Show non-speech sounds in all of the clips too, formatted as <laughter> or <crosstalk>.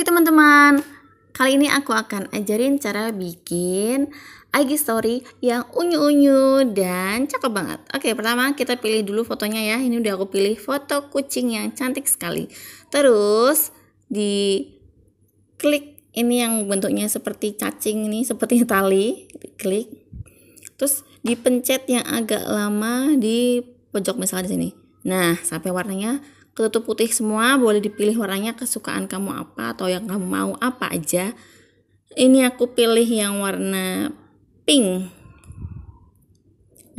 Hai teman-teman, kali ini aku akan ajarin cara bikin IG story yang unyu-unyu dan cakep banget. Oke, pertama kita pilih dulu fotonya ya. Ini udah aku pilih foto kucing yang cantik sekali. Terus di klik ini yang bentuknya seperti cacing ini, seperti <laughs> tali, klik. Terus dipencet yang agak lama di pojok misalnya di sini. Nah, sampai warnanya Tutup putih semua, boleh dipilih warnanya kesukaan kamu apa atau yang kamu mau apa aja. Ini aku pilih yang warna pink.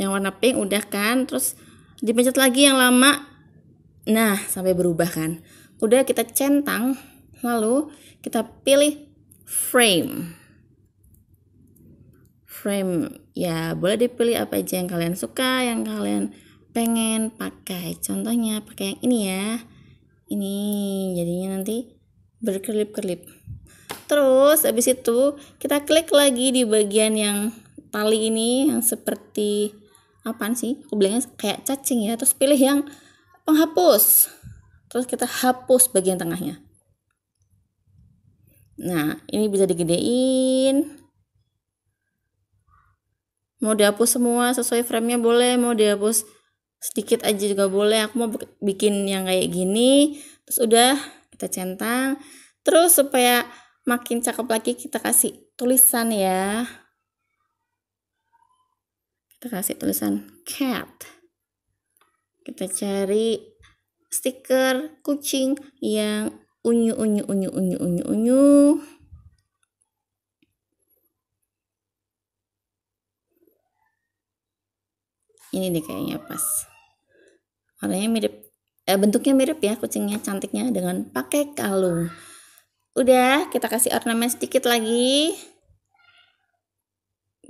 Yang warna pink udah kan, terus dipencet lagi yang lama. Nah, sampai berubah kan. Udah kita centang, lalu kita pilih frame frame ya boleh dipilih apa aja yang kalian suka yang kalian pengen pakai contohnya pakai yang ini ya ini jadinya nanti berkelip-kelip terus habis itu kita klik lagi di bagian yang tali ini yang seperti apa sih aku bilangnya kayak cacing ya terus pilih yang penghapus terus kita hapus bagian tengahnya nah ini bisa digedein mau dihapus semua sesuai framenya boleh mau dihapus sedikit aja juga boleh aku mau bikin yang kayak gini terus udah kita centang terus supaya makin cakep lagi kita kasih tulisan ya kita kasih tulisan cat kita cari stiker kucing yang unyu unyu unyu unyu unyu unyu ini deh kayaknya pas warnanya mirip eh, bentuknya mirip ya kucingnya cantiknya dengan pakai kalung udah kita kasih ornamen sedikit lagi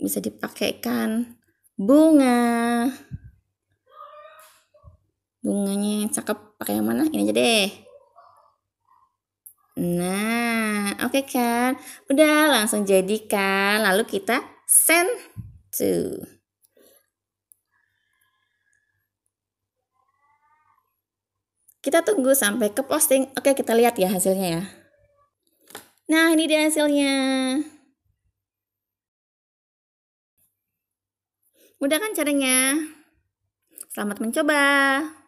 bisa dipakaikan bunga bunganya yang cakep pakai yang mana ini aja deh nah oke okay kan udah langsung jadikan lalu kita send to Kita tunggu sampai ke posting. Oke, kita lihat ya hasilnya ya. Nah, ini dia hasilnya. Mudah kan caranya? Selamat mencoba.